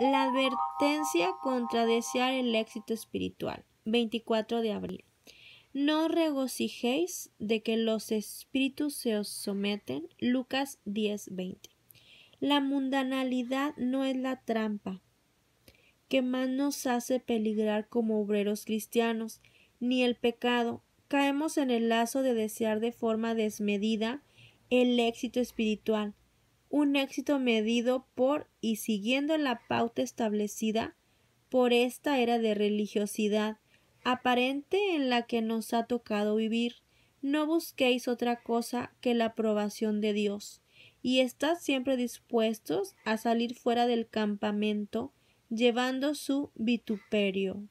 La advertencia contra desear el éxito espiritual. 24 de abril. No regocijéis de que los espíritus se os someten. Lucas 10:20. La mundanalidad no es la trampa que más nos hace peligrar como obreros cristianos, ni el pecado. Caemos en el lazo de desear de forma desmedida el éxito espiritual, un éxito medido por y siguiendo la pauta establecida por esta era de religiosidad aparente en la que nos ha tocado vivir. No busquéis otra cosa que la aprobación de Dios, y estad siempre dispuestos a salir fuera del campamento llevando su vituperio.